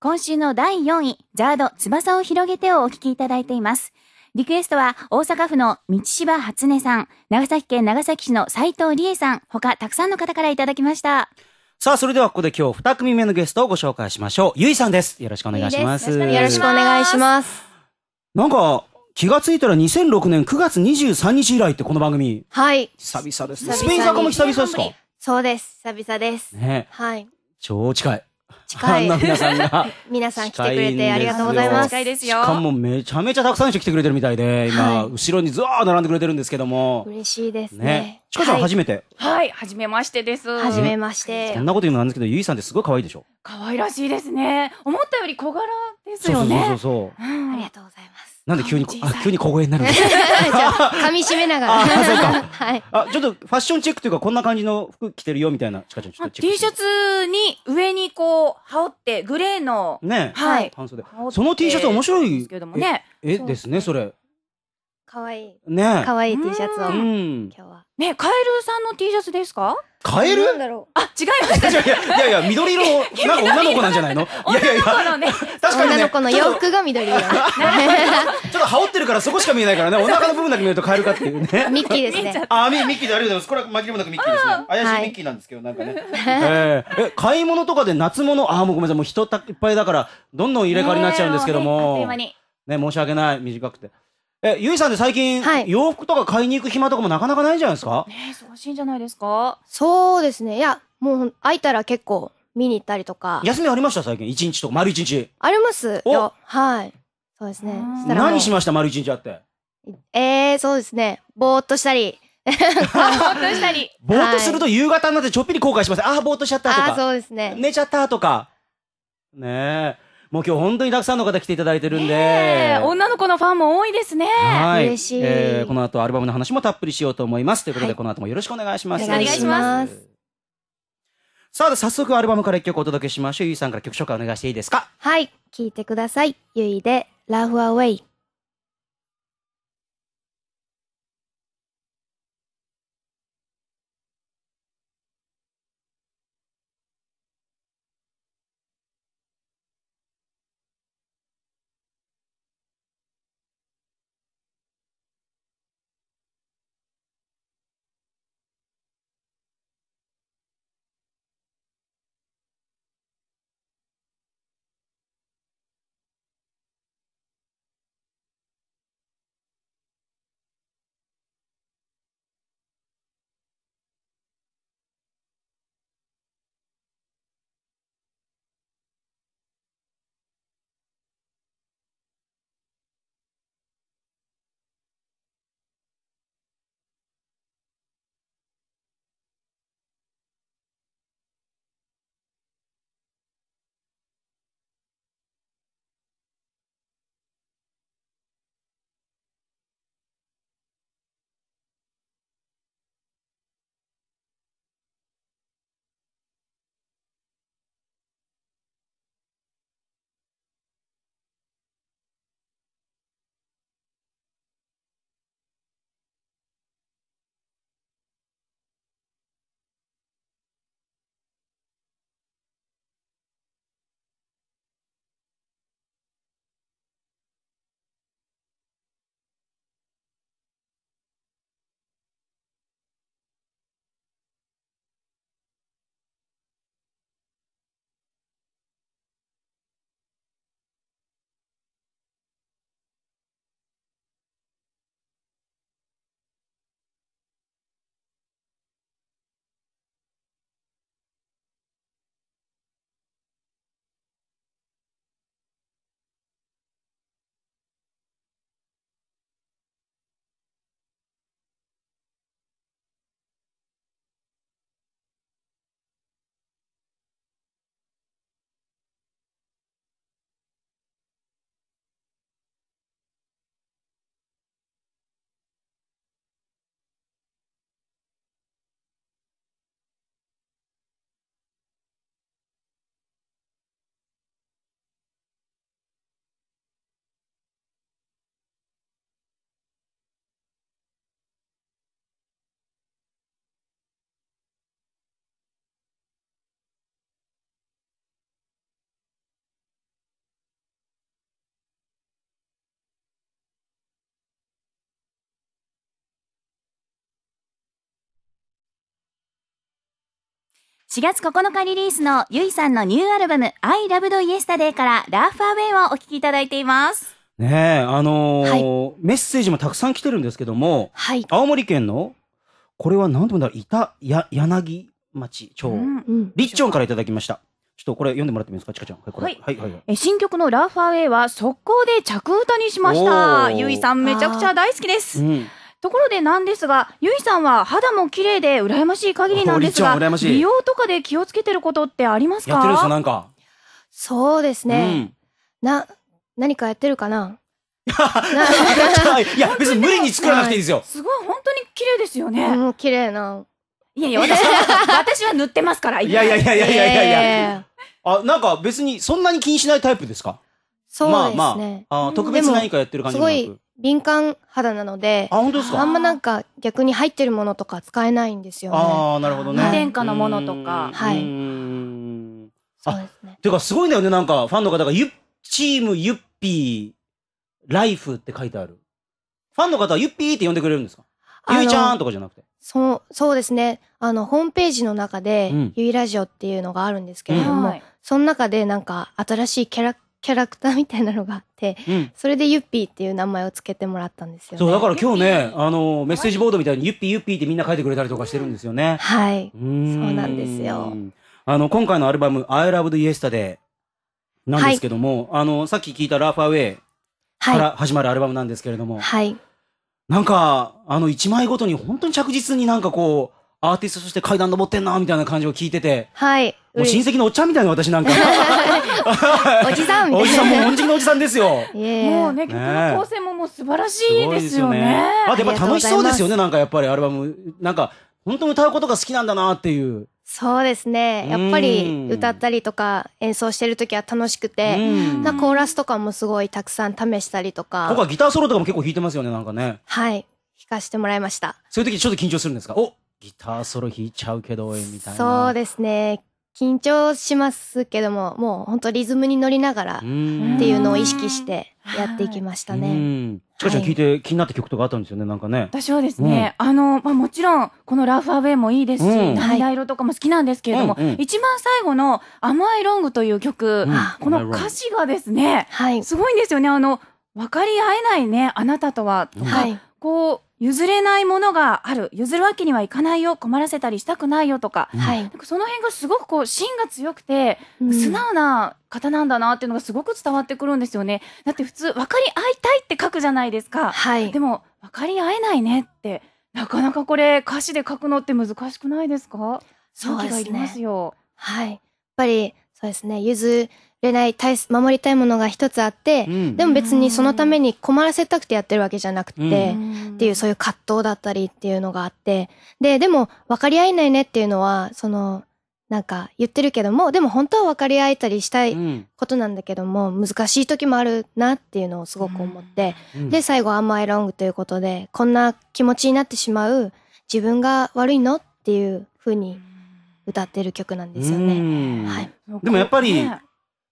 今週の第4位、ザード、翼を広げてをお聞きいただいています。リクエストは大阪府の道芝初音さん、長崎県長崎市の斉藤理恵さん、他たくさんの方からいただきました。さあ、それではここで今日2組目のゲストをご紹介しましょう。ゆいさんです。よろしくお願いします。よろしくお願いします。なんか、気がついたら2006年9月23日以来ってこの番組。はい。久々ですね。スペイン坂も久々ですかそうです。久々です。ね。はい。超近い。近い。皆さんが。皆さん来てくれてありがとうございます。近いですよ。しかもめちゃめちゃたくさんの人来てくれてるみたいで、今、後ろにずわー並んでくれてるんですけども。嬉しいですね。ちかちゃん初めてはい、初めましてです。初めまして。そんなこと言うのなんですけど、ゆいさんってすごい可愛いでしょ可愛らしいですね。思ったより小柄ですよね。そうそうそう。ありがとうございます。なんで急に、あ、急に小声になるんですか噛み締めながら。あ、そうか。はい。あ、ちょっとファッションチェックというか、こんな感じの服着てるよ、みたいな、チカちゃん、ちょっとチェック。T シャツに、上にこう、羽織って、グレーの。ねはい。半袖。その T シャツ面白い。ですけどもね。え、ですね、それ。かわいい。ねかわいい T シャツを、今日は。ね、カエルさんの T シャツですかカエルなんだろう。あ、違いましいやいや緑色の、なんか女の子なんじゃないのいやいやいや、女の子のね、確かに女の子の洋服が緑色。ちょっと羽織ってるからそこしか見えないからね、お腹の部分だけ見るとカエルかっていうね。ミッキーですね。あ、ミミッキーでありがとうございます。これは紛れもなくミッキーですね。怪しいミッキーなんですけど、なんかね。え買い物とかで夏物、あもうごめんなさい、もう人たいっぱいだから、どんどん入れ替わりになっちゃうんですけどもね、申し訳ない、短くて。え、ゆいさんで最近、はい、洋服とか買いに行く暇とかもなかなかないじゃないですかね忙しいんじゃないですかそうですね。いや、もう、空いたら結構見に行ったりとか。休みありました最近一日とか、丸一日。ありますよ。はい。そうですね。何しました丸一日あって。えー、そうですね。ぼーっとしたり。ぼーっとしたり。ぼーっとすると夕方になってちょっぴり後悔します。ああ、ぼーっとしちゃったとか。あそうですね。寝ちゃったとか。ねえ。もう今日本当にたくさんの方来ていただいてるんで、女の子のファンも多いですね。はい。嬉しい、えー、この後アルバムの話もたっぷりしようと思います。ということで、はい、この後もよろしくお願いします。お願いします。さあ、早速アルバムから一曲お届けしましょう。ゆいさんから曲紹介お願いしていいですかはい。聴いてください。ゆいで、Love Away。4月9日リリースのゆいさんのニューアルバム I Loved Yesterday からラファウェイをお聴きいただいています。ねえ、あのーはい、メッセージもたくさん来てるんですけども、はい、青森県の、これは何て言うんだろう、いた、や、柳町町、うんうん、リッチョンからいただきました。ちょっとこれ読んでもらってみいいですか、ちかちゃん。はい、はい、はい、はい。新曲のラファウェイは速攻で着歌にしました。ゆいさんめちゃくちゃ大好きです。うん、ところでなんですが、ゆいさんは肌も綺麗で羨ましい限りなんですが、美容とかで気をつけてることってありますかやってるでしょ、なんか。そうですね。うん、な、何かやってるかな いや、別に無理に作らなくていいですよ。すごい、本当に綺麗ですよね。うん、綺麗な。いやいや、私は、私は塗ってますから、いやいやいやいやいやいやえー、あ、なんか別にそんなに気にしないタイプですかそうですね。まあまあ、あ特別何かやってる感じもなく。敏感肌なので、あ、本当ですかあんまなんか逆に入ってるものとか使えないんですよね。ああ、なるほどね。のものとか。はい。そうですね。ていうかすごいんだよね、なんかファンの方が、ゆチームゆっぴーライフって書いてある。ファンの方はゆっぴーって呼んでくれるんですかゆいちゃんとかじゃなくて。そう、そうですね。あの、ホームページの中で、ゆいラジオっていうのがあるんですけれども、うんその中でなんか新しいキャラクキャラクターみたいなのがあって、うん、それでユッピーっていう名前をつけてもらったんですよ、ね、そうだから今日ねあのメッセージボードみたいにユッピーユッピーってみんな書いてくれたりとかしてるんですよねはいそうなんですよあの今回のアルバム「ILOVEDYESTERDAY」なんですけども、はい、あのさっき聞いた「ラファウェイ」から始まるアルバムなんですけれども、はい、なんかあの一枚ごとに本当に着実になんかこうアーティストとして階段登ってんな、みたいな感じを聞いてて。はい。もう親戚のおっちゃんみたいな私なんか。おじさんおじさん、もう恩人のおじさんですよ。もうね、曲の構成ももう素晴らしいですよね。あ、でも楽しそうですよね、なんかやっぱりアルバム。なんか、本当歌うことが好きなんだなっていう。そうですね。やっぱり歌ったりとか演奏してるときは楽しくて、なコーラスとかもすごいたくさん試したりとか。僕はギターソロとかも結構弾いてますよね、なんかね。はい。弾かしてもらいました。そういう時ちょっと緊張するんですかおギターソロ弾いちゃうけど、みたいな。そうですね。緊張しますけども、もう本当リズムに乗りながらっていうのを意識してやっていきましたね。ちかちゃん聞いて気になった曲とかあったんですよね、なんかね。私はですね、あの、まあ、もちろん、このラフアウェイもいいですし、涙色とかも好きなんですけれども、一番最後の甘いロングという曲、この歌詞がですね、すごいんですよね、あの、分かり合えないね、あなたとは、とか、こう、譲れないものがある譲るわけにはいかないよ困らせたりしたくないよとか,、はい、なんかその辺がすごくこう芯が強くて、素直な方なんだなっていうのがすごく伝わってくるんですよねだって普通分かり合いたいって書くじゃないですか、はい、でも分かり合えないねってなかなかこれ歌詞で書くのって難しくないですかそうですねはいやっぱりそうですね、譲れない、守りたいものが一つあって、うん、でも別にそのために困らせたくてやってるわけじゃなくて、うん、っていうそういう葛藤だったりっていうのがあって、で、でも分かり合えないねっていうのは、その、なんか言ってるけども、でも本当は分かり合えたりしたいことなんだけども、うん、難しい時もあるなっていうのをすごく思って、うん、で、最後、甘いロングということで、こんな気持ちになってしまう自分が悪いのっていうふうに歌ってる曲なんですよね。はい、でもやっぱり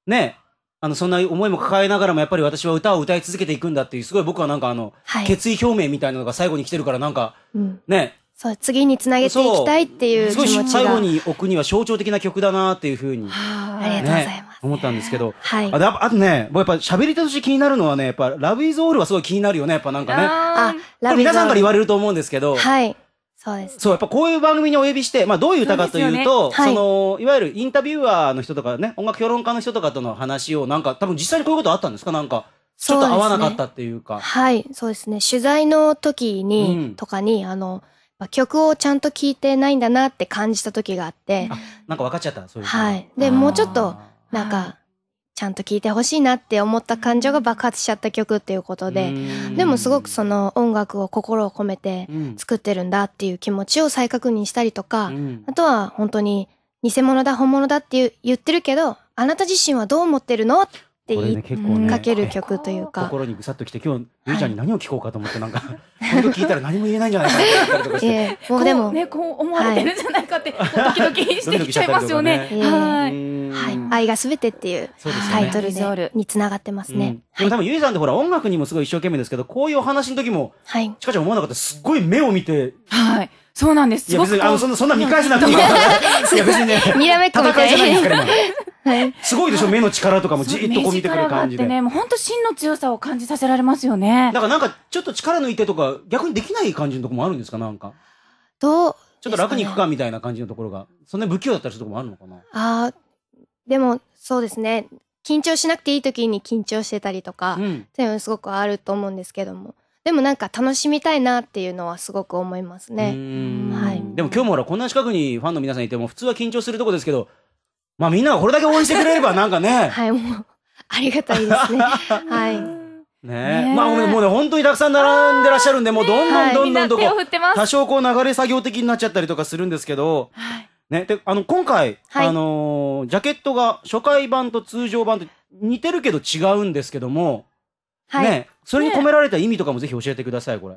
ねあのそんな思いも抱えながらもやっぱり私は歌を歌い続けていくんだっていうすごい僕はなんかあの、はい、決意表明みたいなのが最後に来てるからなんか、うん、ねそう次につなげていきたいっていう気持ちが最後に置くには象徴的な曲だなっていうふうに、ね、ありがとうございます。思ったんですけど、はい、ああとね、僕やっぱ喋り手として気になるのはね、やっぱラブイズオールはすごい気になるよね、やっぱなんかね。あ、ラブ皆さんから言われると思うんですけど、はい、そうです、ね、そう、やっぱこういう番組にお呼びして、まあどういう歌かというと、そ、ねはい、の、いわゆるインタビュアーの人とかね、音楽評論家の人とかとの話を、なんか、多分実際にこういうことあったんですかなんか、ちょっと合わなかったっていうか。うね、はい、そうですね。取材の時に、うん、とかに、あの、曲をちゃんと聴いてないんだなって感じた時があって。なんか分かっちゃった、そういう。はい。で、もうちょっと、なんか、ちゃんと聴いてほしいなって思った感情が爆発しちゃった曲っていうことで、でもすごくその音楽を心を込めて作ってるんだっていう気持ちを再確認したりとか、あとは本当に偽物だ本物だって言ってるけど、あなた自身はどう思ってるのって、ねね、かける曲というか心にぐさっときて今日ゆいちゃんに何を聞こうかと思ってなんか、はい、聞いたら何も言えないんじゃないかなて、えー、もうでもねこう思われてるんじゃないかって、はい、ドキドキしてきちゃいますよね。ドキドキねはい、はい、愛がすべてっていうタイトルでにつながってますね。うん、でも多分ゆいさんってほら音楽にもすごい一生懸命ですけどこういうお話の時も、はい、ちかちゃん思わなかったすっごい目を見て。はいそうなんです。いや別に、あの、そんな、そんな見返せなくてい いから。いや別にね。にらめっこい。戦いじゃないですから、すごいでしょ、目の力とかもじっとこう見てくる感じで。ね、もう本当芯の強さを感じさせられますよね。だからなんか、ちょっと力抜いてとか、逆にできない感じのとこもあるんですか、なんか。と、ちょっと楽にいくかみたいな感じのところが、そんな不器用だったりするとこもあるのかな。ああ、でも、そうですね。緊張しなくていい時に緊張してたりとか、うっていうのすごくあると思うんですけども。でもなんか楽しみたいなっていうのはすごく思いますね。はい。でも今日もほら、こんな近くにファンの皆さんいても、普通は緊張するとこですけど、まあみんながこれだけ応援してくれればなんかね。はい、もう、ありがたいですね。はい。ねまあもうね、本当にたくさん並んでらっしゃるんで、もうどんどんどんどんとこう、多少こう流れ作業的になっちゃったりとかするんですけど、ね、で、あの、今回、あのジャケットが初回版と通常版と似てるけど違うんですけども、ね、それに込められた意味とかもぜひ教えてください、これ。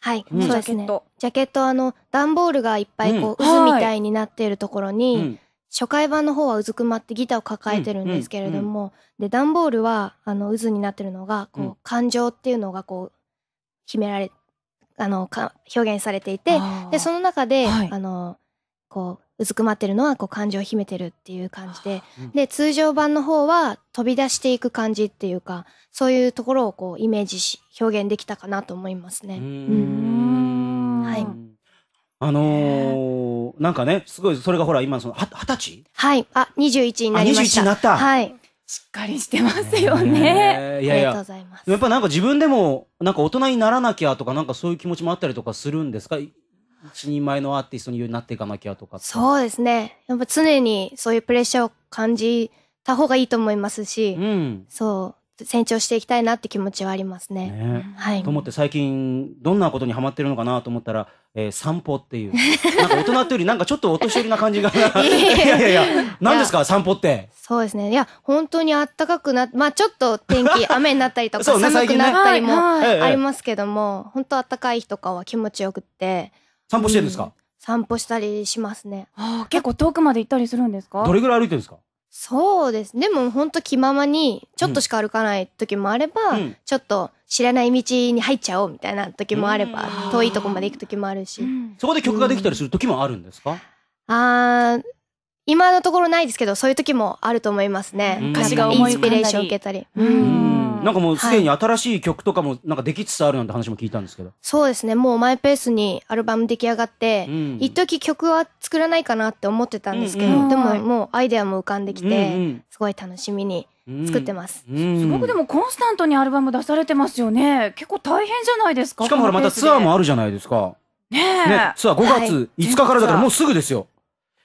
はい、そうですね。ジャケット、あの、段ボールがいっぱいこう、渦みたいになっているところに、初回版の方はうずくまってギターを抱えてるんですけれども、うんうんうん、で段ボールはあの渦になってるのがこう、うん、感情っていうのがこう秘められあのか表現されていてでその中で、はい、あのこううずくまってるのはこう感情を秘めてるっていう感じで、うん、で通常版の方は飛び出していく感じっていうかそういうところをこうイメージし表現できたかなと思いますね。うんはい、あのーなんかね、すごい、それがほら、今その、二十歳はい。あ、21になりました。21になった。はい。しっかりしてますよね。いやいや。ありがとうございます。やっぱなんか自分でも、なんか大人にならなきゃとか、なんかそういう気持ちもあったりとかするんですか一人前のアーティストになっていかなきゃとかそうですね。やっぱ常にそういうプレッシャーを感じた方がいいと思いますし、うん、そ成長していきたいなって気持ちはありますね。ねはい、と思って最近どんなことにはまってるのかなと思ったら、えー、散歩っていう なんか大人というよりなんかちょっとお年寄りな感じが いやいやいや何ですか散歩ってそうですねいや本当にあったかくなまあちょっと天気 雨になったりとか、ね、寒くなったりもありますけども、ね、本当あったかい日とかは気持ちよくって散歩してるんですか、うん、散歩したりしますねあ結構遠くまで行ったりするんですかどれぐらい歩いてるんですかそうです。でも本当気ままに、ちょっとしか歩かない時もあれば、うん、ちょっと知らない道に入っちゃおうみたいな時もあれば、遠いとこまで行く時もあるし。そこで曲ができたりする時もあるんですか、うん、あ今のところないですけど、そういう時もあると思いますね。歌詞がインスピレーション受けたり。うんなんかもうすでに新しい曲とかもなんかできつつあるなんて話も聞いたんですけど。そうですね。もうマイペースにアルバム出来上がって、うん、一時曲は作らないかなって思ってたんですけど、うんうん、でももうアイデアも浮かんできて、うんうん、すごい楽しみに。作ってます、うん、すごくでもコンスタントにアルバム出されてますよね結構大変じゃないですかしかもまたツアーもあるじゃないですかねえ、ね、ツアー5月5日からだからもうすぐですよ、はい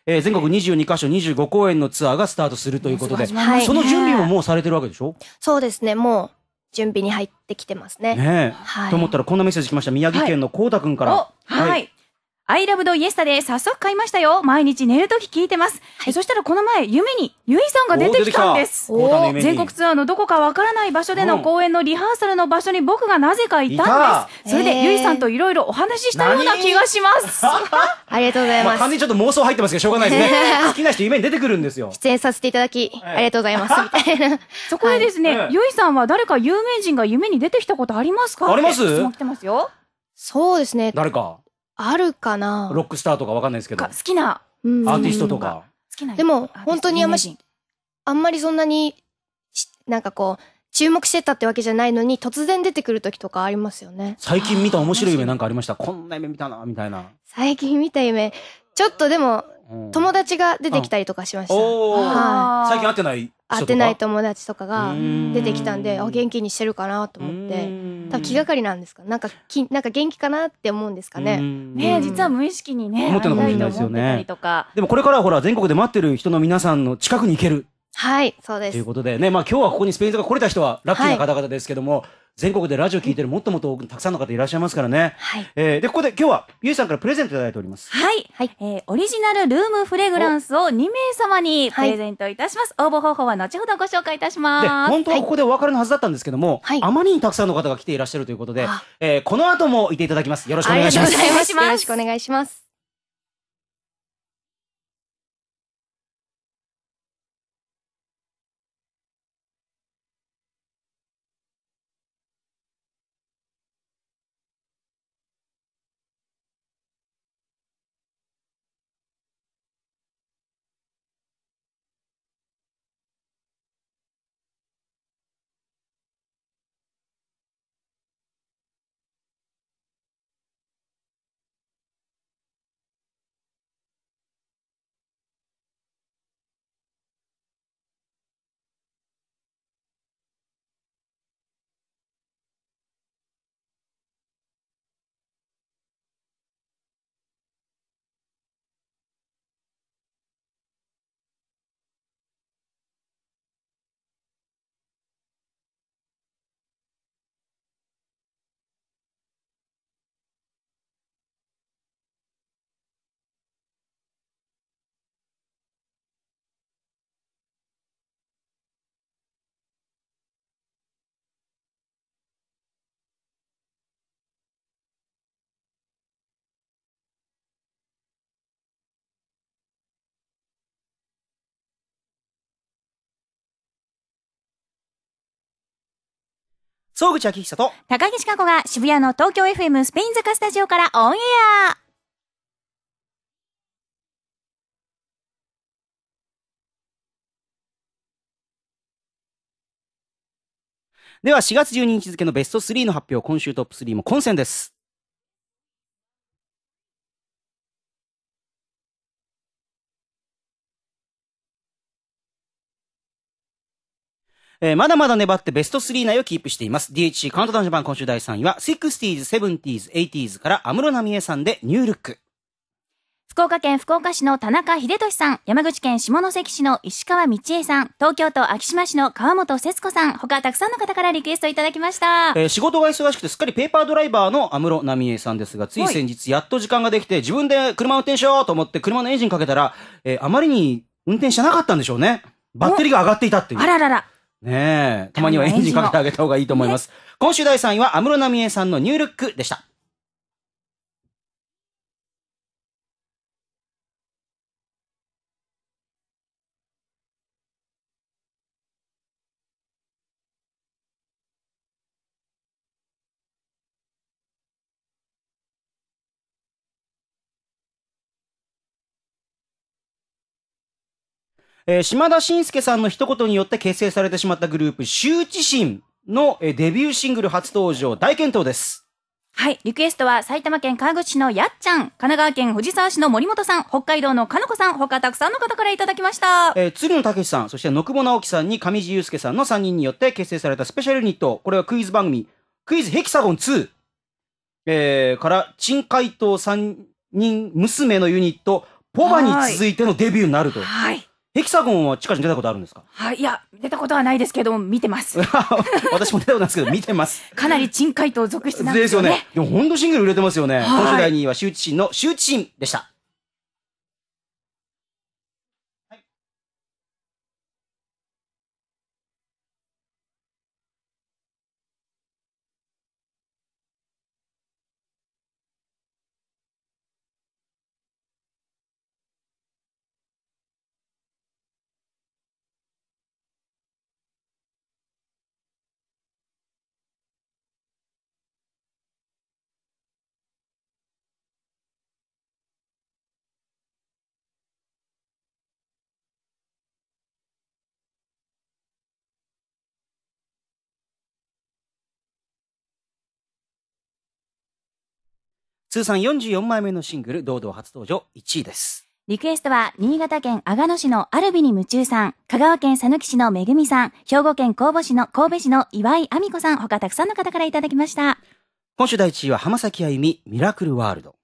えー、全国22カ所25公演のツアーがスタートするということで、はい、その準備ももうされてるわけでしょそうですね、もう準備に入ってきてますね。ねはい、と思ったらこんなメッセージ来ました。宮城県のこうたくんから。はい、はい、アイラブドイエスタで早速買いましたよ。毎日寝るとき聞いてます、はい、そしたらこの前、夢にゆいさんが出てきたんです。全国ツアーのどこかわからない場所での公演のリハーサルの場所に僕がなぜかいたんです。それでゆいさんといろいろお話ししたような気がします。ありがとうございます。まあ、完全にちょっと妄想入ってますけど、しょうがないですね。好きな人夢に出てくるんですよ。出演させていただき、ありがとうございます。みたいな。そこでですね、はゆいさんは誰か有名人が夢に出てきたことありますかあります来てますよ。そうですね。誰か。あるかなロックスターとかわかんないですけど。好きな、うん、アーティストとか。好きな。でも、本当にあんまり、あんまりそんなに、なんかこう、注目してたってわけじゃないのに、突然出てくる時とかありますよね。最近見た面白い夢なんかありましたこんな夢見たな、みたいな。最近見た夢、ちょっとでも、友達が出てきたりとかしました。はい、最近会ってない会ってない友達とかが出てきたんで、あ、元気にしてるかなと思って。多分気がかりなんですかなんかきなんか元気かなって思うんですかねね実は無意識にね思ってのかもしれないですよねでもこれからほら全国で待ってる人の皆さんの近くに行けるはい、そうです。ということでね、まあ今日はここにスペインとが来れた人はラッキーな方々ですけども、はい、全国でラジオ聞いてるもっともっと多くたくさんの方いらっしゃいますからね。はい。えー、で、ここで今日は、ゆうさんからプレゼントいただいております。はい。はい。えー、オリジナルルームフレグランスを2名様にプレゼントいたします。はい、応募方法は後ほどご紹介いたします。で、本当はここでお別れのはずだったんですけども、はい、あまりにたくさんの方が来ていらっしゃるということで、はい、えー、この後もいていただきます。よろしくお願いします。よろしくお願いします。よろしくお願いします。総口昭久と高岸加子が渋谷の東京 FM スペイン坂スタジオからオンエアでは4月12日付のベスト3の発表、今週トップ3も混戦です。えー、まだまだ粘ってベスト3内をキープしています。DHC カウントダウンジャパン今週第3位は、60s、70s、80s から安室奈美恵さんでニュールック。福岡県福岡市の田中秀俊さん、山口県下関市の石川道恵さん、東京都昭島市の川本節子さん、他たくさんの方からリクエストいただきました。えー、仕事が忙しくてすっかりペーパードライバーの安室奈美恵さんですが、つい先日やっと時間ができて、自分で車運転しようと思って車のエンジンかけたら、えー、あまりに運転してなかったんでしょうね。バッテリーが上がっていたっていう。あららら。ねえ。たまにはエンジンかけてあげた方がいいと思います。今週第3位は、安室奈美恵さんのニュールックでした。えー、島田紳介さんの一言によって結成されてしまったグループ、羞恥心の、えー、デビューシングル初登場、大健闘です。はい。リクエストは埼玉県川口市のやっちゃん、神奈川県藤沢市の森本さん、北海道のかのこさん、他たくさんの方からいただきました。えー、鶴野武さん、そして野久保直樹さんに上地雄介さんの3人によって結成されたスペシャルユニット、これはクイズ番組、クイズヘキサゴン2、えー、から、珍海島3人娘のユニット、ポバに続いてのデビューになると。はい。ヘキサゴンは近々出たことあるんですかはい、いや、出たことはないですけど、見てます。私も出たことないですけど、見てます。かなり珍回答続出なんですよね。ですよね。でも本当シングル売れてますよね。今週第2位は、羞恥心の羞恥心でした。通算44枚目のシングル、堂々初登場1位です。リクエストは、新潟県阿賀野市のアルビに夢中さん、香川県佐抜市のめぐみさん、兵庫県神戸市の神戸市の岩井亜美子さん、他たくさんの方からいただきました。今週第1位は浜崎あゆみ、ミラクルワールド。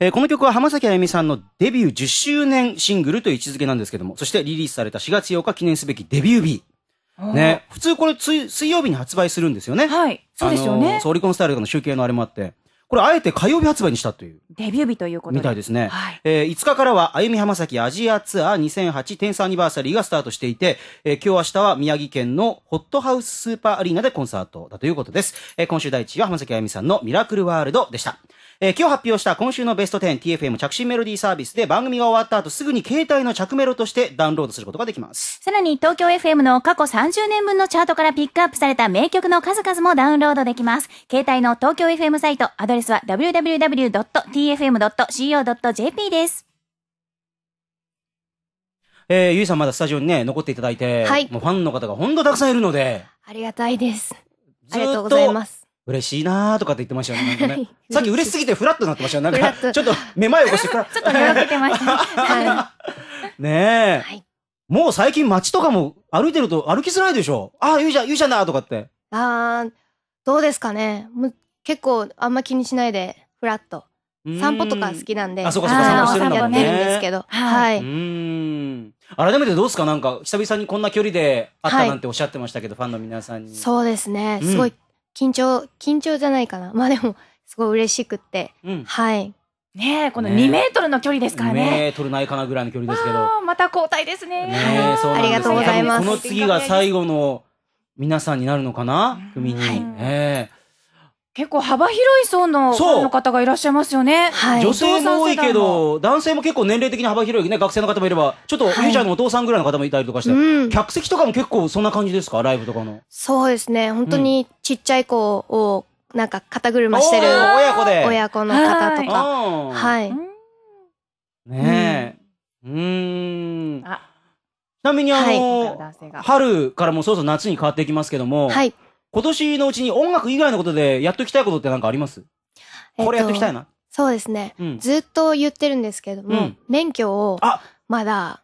えー、この曲は浜崎あゆみさんのデビュー10周年シングルという位置づけなんですけども、そしてリリースされた4月8日記念すべきデビュー日。ね、普通これ水曜日に発売するんですよね。はい。そうですよね。そう、オリコンスタイルの集計のあれもあって。これ、あえて火曜日発売にしたという。デビュー日ということみたいですね。はい、えー、5日からは、あゆみ浜崎アジアツアー2008テンスアニバーサリーがスタートしていて、えー、今日明日は宮城県のホットハウススーパーアリーナでコンサートだということです。えー、今週第1位は浜崎あゆみさんのミラクルワールドでした。えー、今日発表した今週のベスト 10TFM 着信メロディーサービスで番組が終わった後すぐに携帯の着メロとしてダウンロードすることができます。さらに東京 FM の過去30年分のチャートからピックアップされた名曲の数々もダウンロードできます。携帯の東京 FM サイト、アドレススは www.tfm.co.jp です。えー、ゆいさんまだスタジオにね、残っていただいて、はい、もうファンの方が本当たくさんいるので。ありがたいです。ありがとうございます。嬉しいなーとかって言ってましたよね。ねさっき嬉しすぎてフラッとなってましたよ。なんか、ちょっとめまい起こしてから。ちょっと寝らけてましたね。ねえ、はい、もう最近街とかも歩いてると歩きづらいでしょ。ああ、ゆいちゃん、ゆいちゃんだとかって。ああ、どうですかね。もう結構あんま気にしないでフラッと散歩とか好きなんであそうかそうか散歩してるんだもんねやってるんですけどはいうん改めてどうですかなんか久々にこんな距離で会ったなんておっしゃってましたけど、はい、ファンの皆さんにそうですねすごい緊張、緊張じゃないかな まあでもすごい嬉しくって、うん、はいねこの2メートルの距離ですからね。2メートルないかなぐらいの距離ですけど。また交代ですね。ねそうありがとうございます。この次が最後の皆さんになるのかな組に。はい、えー結構幅広い層のファンの方がいらっしゃいますよね。はい、女性も多いけど、男性も結構年齢的に幅広いね、学生の方もいれば、ちょっと、ユーちゃんのお父さんぐらいの方もいたりとかして、うん、客席とかも結構そんな感じですかライブとかの。そうですね。本当にちっちゃい子を、なんか肩車してる、うん、親子で。親子の方とか。はい。ねえ。うん。うんあちなみにあの、はい、春からもそろそろ夏に変わっていきますけども、はい。今年のうちに音楽以外のことでやっときたいことって何かあります、これやっときたいな。そうですね、うん、ずっと言ってるんですけども、うん、免許をあまだ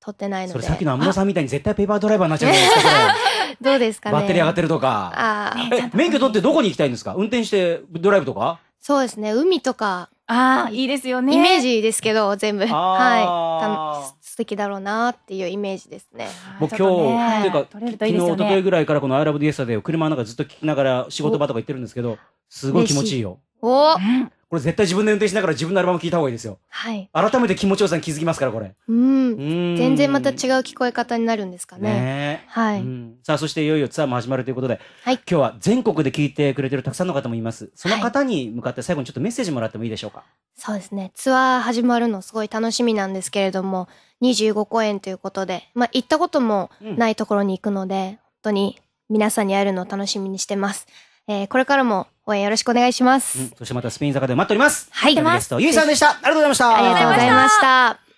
取ってないので。それさっきの安室さんみたいに絶対ペーパードライバーになっちゃうじゃないですか。どうですかね。バッテリー上がってるとか。ああ。免許取ってどこに行きたいんですか運転してドライブとかそうですね。海とかああ、いいですよね。イメージですけど、全部。はい。素敵だろうなっていうイメージですね。もう今日、というか、昨日、一昨日ぐらいからこの I Love the Yesterday を車の中ずっと聞きながら仕事場とか行ってるんですけど、すごい気持ちいいよ。お、うんこれ絶対自分で運転しながら自分のアルバム聴いた方がいいですよ。はい。改めて気持ちよさに気づきますから、これ。うん。うん全然また違う聞こえ方になるんですかね。ねはい、さあ、そしていよいよツアーも始まるということで、はい、今日は全国で聴いてくれてるたくさんの方もいます。その方に向かって最後にちょっとメッセージもらってもいいでしょうか。はい、そうですね。ツアー始まるのすごい楽しみなんですけれども、25公演ということで、まあ、行ったこともないところに行くので、うん、本当に皆さんに会えるのを楽しみにしてます。えー、これからも応援よろしくお願いします。うん、そしてまたスペイン坂で待っております。はい。ゲスト、ゆいさんでした。ありがとうございました。ありがとうございました。